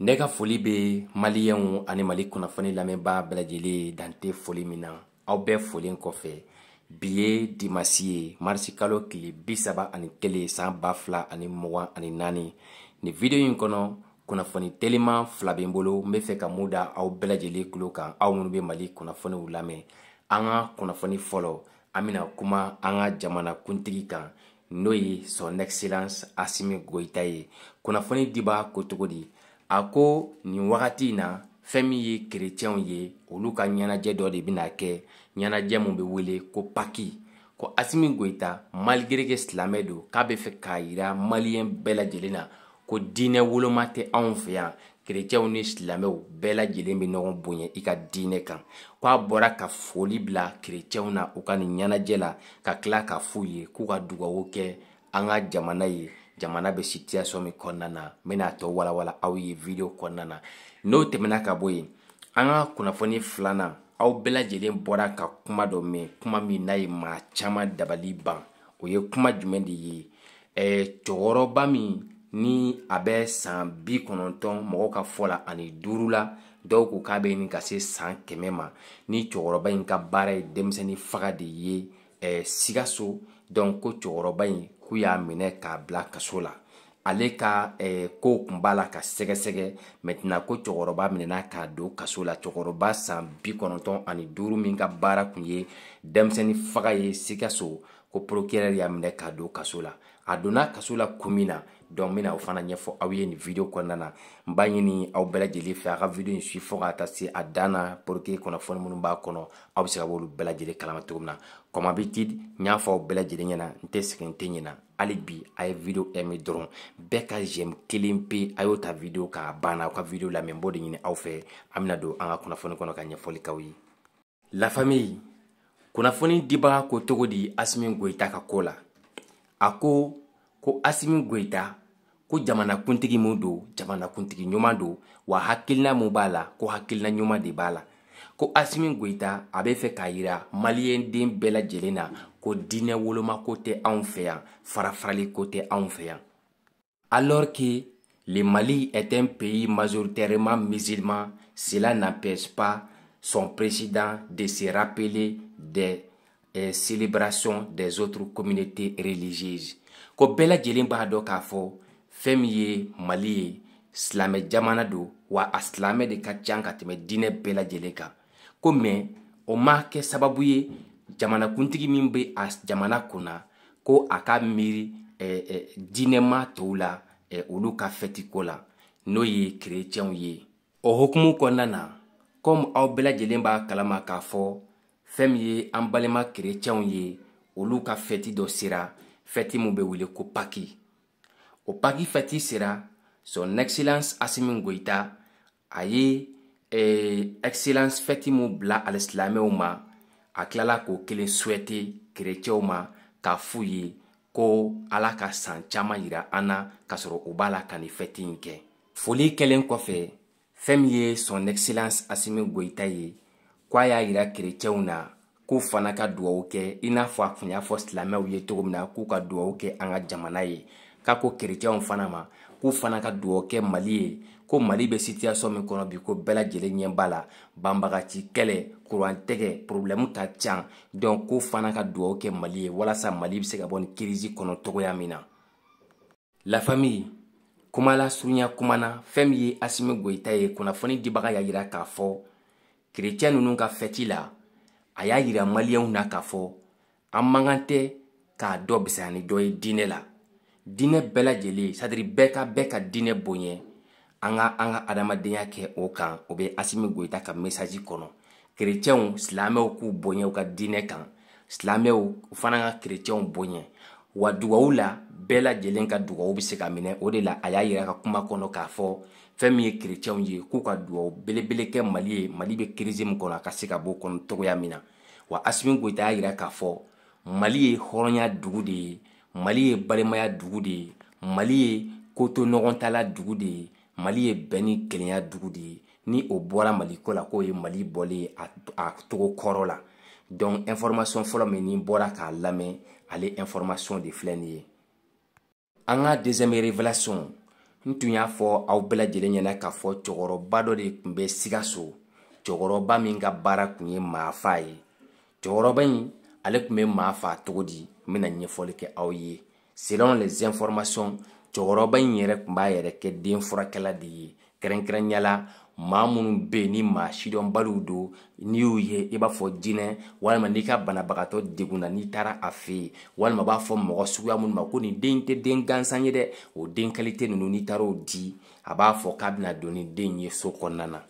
ne ka foli be maliyɛnw ani mali kunnafoni lamɛnba bɛlajɛlen dante foli min na aw bɛɛ folen kɔfɛ bi ye dimasi ye marisikalo tile bisaba ani kelen saan ba fila ani mugan ani naani nin vidiyo ɲi kɔnɔ kunnafoni teliman fila be n bolo n be fɛ ka mun da aw bɛlajɛlen kulo kan aw minw be mali kunnafoniw lamɛn an ka kunnafoni fɔlɔ an bena kuma an ka jamana kuntigi kan n'o ye son excellence asimi goyita ye kunnafoni diba ko cogo di a ko nin wagati in na fɛn min ye kerecɛnw ye olu ka ɲɛnajɛ dɔ de bena kɛ ɲɛnajɛ min be wele ko paki ko asimi goyita maligereke silamɛ don k'a be fɛ k'a yira maliyɛn bɛɛ lajɛlen na ko diinɛ woloma tɛ anw fɛ yan kerecɛnw ni silamɛw bɛɛ lajɛlen be ɲɔgɔn boɲɛ i ka diinɛ kan ko a bɔra ka foli bila kerecɛnw na u ka nin ɲɛnajɛ la ka tila ka f'u ye k'u ka dugawu kɛ an ka jamana ye jamana bɛ situation min kɔnɔna na n bɛna tɔ walawala aw ye video kɔnɔna na n'o tɛmɛna ka bɔ yen an ka kunnafoni filanan aw bɛɛ lajɛlen bɔra ka kuma dɔ mɛn kuma min n'a ye maa caman dabali ban o ye kuma jumɛn de ye ɛɛ cɛkɔrɔba min ni a bɛ san bi kɔnɔntɔn mɔgɔw ka fɔ la ani duuru la dɔw ko k'a bɛ nin ka se san kɛmɛ ma ni cɛkɔrɔba in ka baara ye denmisɛnnin faga de ye ɛɛ sikaso dɔnku ko cɛkɔrɔba in k'u y'a minɛ k'a bila kaso la ale ka eh, kow kun b'a la ka sɛgɛsɛgɛ mɛntina ko cɛkɔrɔba minɛna k'a don kaso la cɛkɔrɔba san bi kɔnɔntɔn ani duuru min ka baara kun ye denmisɛnnin faga ye sikaso ko procureur y'a minɛ k'a don kaso la a donna kaso la kun min na donc n bɛna o fana ɲɛfɔ aw ye nin video kɔnɔna na n b'a ɲini aw bɛɛ lajɛlen fɛ a ka video in suit fo ka taa se a dan na pour que kunnafoni minnu b'a kɔnɔ aw bɛ se ka b'olu bɛɛ lajɛlen kalama cogo min na comme habitude n y'a fɔ aw bɛɛ lajɛlen ɲɛna n tɛ segin n tɛ ɲina hali bi a ye video aimé dɔrɔn bɛɛ ka j'aime kelen pe a y'o ta video k'a banna aw ka video lamɛn n b'o de ɲini aw fɛ an bɛna don an ka kunnafoni kɔnɔ ka ɲɛfɔli k'aw ye la famille kunnafoni dibaga ko cogo di asimi goyita ka koo la a ko ko asimi goyita ko jamanakuntigi min don jamanakuntigi ɲuman don wa hakilina min b'a la ko hakilina ɲuman de b'a la ko asimi goyita a be fɛ k'a yira maliyɛnden bɛɛ lajɛlen na ko diinɛ wolomako tɛ anw fɛ yan farafaraliko tɛ anw fɛ yan alors que le mali est un pays majoritairement musulman cela n'empêche pas son président de se rappeler des eh, célébrations des autres communautés religieuses ko bɛɛ lajɛlen b'a dɔn k'a fɔ fɛn min ye mali ye silamɛ jamana don wa a silamɛ de ka can ka tɛmɛ diinɛ bɛɛ lajɛlen kan ko mɛ o ma kɛ sababu ye jamanakuntigi min bɛ a jamana kunna ko a ka miiri eh, eh, diinɛma tɔw la eh, olu ka fɛtiko la n'o ye kerecɛnw ye o hokumu kɔnɔna na komi aw bɛɛ lajɛlen b'a kalama k'a fɔ fɛɛn min ye an balima kerecɛnw ye olu ka fɛti dɔ sera fɛti min be wele ko paki o paki fɛti sera son excellence asimi goita a ye eh, excellence fɛti min bila alisilamɛw ma a tilala k'o kelen suwɛte kerecɛw ma k'a f'u ye ko ala ka san caaman yira an na k'a sɔrɔ u b'a la ka nin fɛti ɲi kɛ foli kɛlen kɔfɛ fɛɛn min ye son excellence asimi goita ye ko a y'a yira kerecɛnw na k'u fana ka duwawu kɛ i n'a fɔ a kun y'a fɔ silamɛw ye cogo min na k'u ka duwawu kɛ an ka jamana ye k'a ko kerecɛnw fana ma k'u fana ka duwawu kɛ mali ye ko mali bɛ sitiyasɔn min kɔnɔ bi ko bɛɛ lajɛlen ɲɛ b'a la banbagaci kɛlɛ kurantɛgɛ porobilɛmu ka can dɔnku k'u fana ka duwawu kɛ mali ye walasa mali be se ka bɔ ni kirizi kɔnɔ togoya min na lafami kuma lasurunya kumana fɛɛn min ye asimi goyita ye kunnafoni dibaga y'a yira k'a fɔ kerecɛn nunu ka fɛti la a y'a yira maliyɛnw na k'a fɔ an man kan tɛ k'a dɔ bisaya ni dɔ ye diinɛ la diinɛ bɛɛ lajɛlen sadiri bɛɛ ka bɛɛ ka diinɛ bonyɛ an ka an ka adamadenya kɛ o kan o bɛ asimi goyita ka mesaji kɔnɔ kerecɛnw silamɛw k'u bonyɛ u ka diinɛ kan silamɛw fana ka kerecɛnw bonyɛ wa dugawu la bɛɛ lajɛlen ka dugawu bɛ se ka minɛ o de la a y'a yira ka kuma kɔnɔ k'a fɔ fɛn min ye kerecɛnw ye k'u ka duwawu belebele kɛ mali ye mali bɛ kirizi min kɔnɔ a ka se ka bɔ kɔnɔ togoya min na wa asimi goyita y'a yira k'a fɔ mali ye hɔrɔnya dugu de ye mali ye balimaya dugu de ye mali ye koto ɲɔgɔntala dugu de ye mali ye bɛn ni kelenya dugu de ye ni o bɔra maliko la k'o ye mali bɔlen a togo kɔrɔ la donc information fɔlɔ min ni bɔra k'a lamɛn ale information de filɛ nin ye an ka deuxième révélation n tun y'a fɔ aw bɛɛ lajɛlen ɲɛna k'a fɔ cɛkɔrɔba dɔ de tun bɛ sikaso cɛkɔrɔba min ka baara tun ye maa fa ye cɛkɔrɔba in ale tun bɛ maa fa cogo di n bɛna ɲɛfɔli kɛ aw ye selon les informations cɛkɔrɔba in yɛrɛ tun b'a yɛrɛ kɛ den furakɛla de ye kɛrɛnkɛrɛnnenya la maa minnu bɛ yen ni maa sidɔnbaliw don n'i y'u ye i b'a fɔ jinɛ walima n'i ka banabagatɔ degunna n'i taara a fɛ yen walima u b'a fɔ mɔgɔ suguya minnu ma ko nin den in tɛ den gansan ye dɛ o den kalite ninnu n'i taara o di a b'a fɔ k'a bɛna don ni den in ye so kɔnɔna na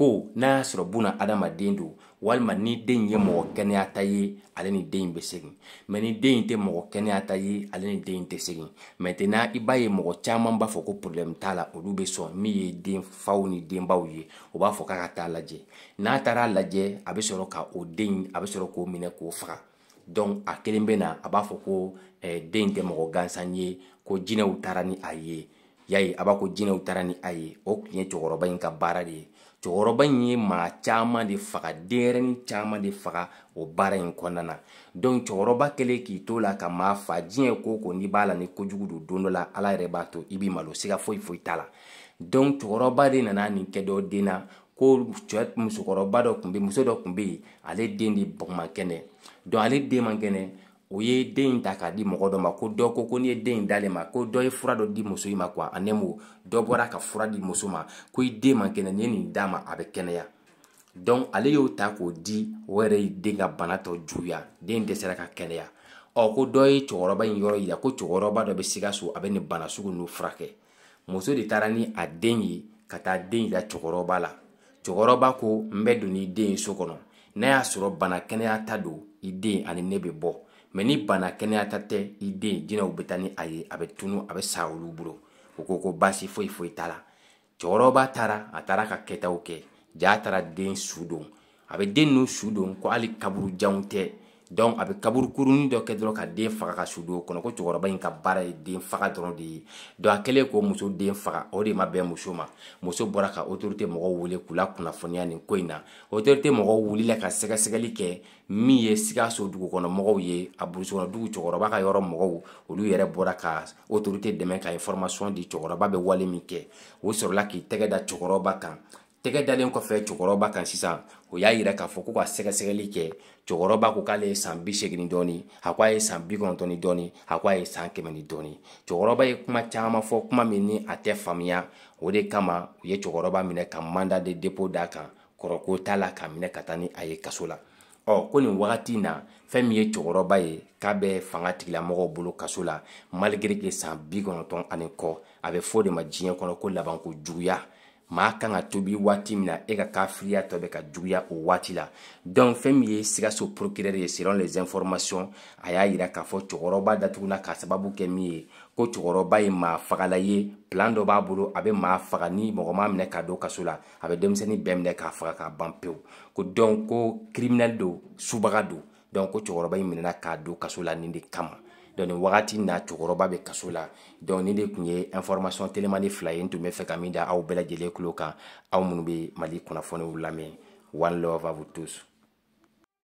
ko n'a y'a sɔrɔ buna adamaden do walima ni den ye mɔgɔ kɛnɛya ta ye ale ni den bɛ segin mɛ ni den tɛ mɔgɔ kɛnɛya ta ye ale ni den tɛ segin mɛntenan i b'a ye mɔgɔ caman b'a fɔ ko porobilɛmu t'a la olu bɛ sɔn min ye den faw ni denbaw ye o b'a fɔ k'a ka taa lajɛ n'a taara lajɛ a bɛ sɔrɔ ka o den a bɛ sɔrɔ k'o minɛ k'o faga donc a kelen bɛ na a b'a fɔ ko eh, den tɛ mɔgɔ gansan ye ko jinɛw taara ni a ye y'a ye a b'a ko jinɛw taara ni a ye o tun ye cɛkɔrɔba in ka baara de ye cɛkɔrɔba in ye maa caman de faga denɲɛrɛnin caman de faga o baara in kɔnɔna na donc cɛkɔrɔba kɛlen k'i to la ka maa fa diɲɛ ko ko n'i b'a la ni kojugu don don dɔ la ala yɛrɛ b'a to i b'i malo siga foyi foyi t'a la donc cɛkɔrɔba de nana nin kɛ dɔ den na ko cɛ musokɔrɔba dɔ tun bɛ muso dɔ tun bɛ yen ale den de ma kɛnɛ donc ale den man kɛnɛ o ye den in ta k'a di mɔgɔ dɔ ma ko dɔ ko ko ni ye den in d'ale ma ko dɔ ye fura dɔ di muso in ma kuwa anɛmo dɔ bɔra ka fura di muso ma ko i den ma kɛnɛ ni ye nin d'a ma a bɛ kɛnɛya donc ale y'o ta k'o di o yɛrɛ ye den ka bana tɔ juguya den dɛsɛra ka kɛnɛya ɔ ko dɔ ye cɛkɔrɔba in yɔrɔ yira ko cɛkɔrɔba dɔ bɛ sikaso a bɛ nin bana sugu ninnu furakɛ muso de taara ni a den ye ka taa den yira cɛkɔrɔba la cɛkɔrɔba ko n bɛ don n'i den ye so kɔnɔ n'a y'a sɔrɔ bana kɛnɛya ta don i den ani ne bɛ bɔ mɛ ni bana kɛnɛyata tɛ i den jinɛw bɛ taa ni a ye a bɛ tunu a bɛ sa olu bolo o ko ko baasi foyi foyi t'a la cɛkɔrɔba taara a taara ka kɛtaw kɛ jaa taara den su don a bɛ den nu su don ko hali kaburujanw tɛ donc a bɛ kaburukurunin dɔ kɛ dɔrɔn ka den faga ka su don kɔnɔ ko cɛkɔrɔba in ka baara ye den faga dɔrɔn de ye donc a kɛlen k'o muso den faga o de ma bɛn muso ma muso bɔra ka autorité mɔgɔw wele k'u la kunnafoniya nin ko in na autorité mɔgɔw wulila ka sɛgɛsɛgɛli kɛ min ye sikaso dugukɔnɔmɔgɔw ye a burusukɔnɔ dugu cɛkɔrɔba ka yɔrɔ mɔgɔw olu yɛrɛ bɔra ka autorité dɛmɛ ka information di cɛkɔrɔba bɛ wale min kɛ o sɔrɔla k'i tɛgɛ da cɛkɔrɔba kan tɛgɛ dalen kɔfɛ cɛkɔrɔba kan sisan o y'a yira k'a fɔ ko ka sɛgɛsɛgɛli kɛ cɛkɔrɔba ko k'ale ye san bi segin dɔɔni a ko a ye san bi kɔnɔntɔn ni dɔɔni a ko a ye san kɛmɛ ni dɔɔni cɛkɔrɔba ye kuma caman fɔ kuma min ni a tɛ faamuya o de kama u ye cɛkɔrɔba minɛ ka mandat de dépôt d'a kan kɔrɔko t'a la ka minɛ ka taa ni a ye kaso la ɔ ko nin wagati in na fɛn min ye cɛkɔrɔba ye k'a bɛ fanga tigilamɔgɔw bolo kaso la malgré que san bi kɔnɔntɔn ani kɔ a bɛ fɔ o de ma diɲɛ kɔnɔ ko labanko juguya maa kan ka tobi waati min na e ka kafiriya tɔ bɛ ka juguya o waati la donc fɛn min ye sikaso procureur ye selon les informations a y'a yira k'a fɔ cɛkɔrɔba datuguna ka sababu kɛ min ye ko cɛkɔrɔba ye maa fagala ye plan dɔ b'a bolo a bɛ maa faga ni mɔgɔ m'a minɛ ka don kaso la a bɛ denmisɛnnin bɛɛ minɛ k'a faga k'a ban pewu ko donc ko criminel don subaga don donc ko cɛkɔrɔba in minɛna k'a don kaso la nin de kama donc wagati n'a cɛkɔrɔba bɛ kaso la donc ni de kun ye information telema fila ye n tun bɛ fɛ ka min da aw bɛɛ lajɛlen kan aw minnu bɛ mali kunnafoniw lamɛn one love à vous tous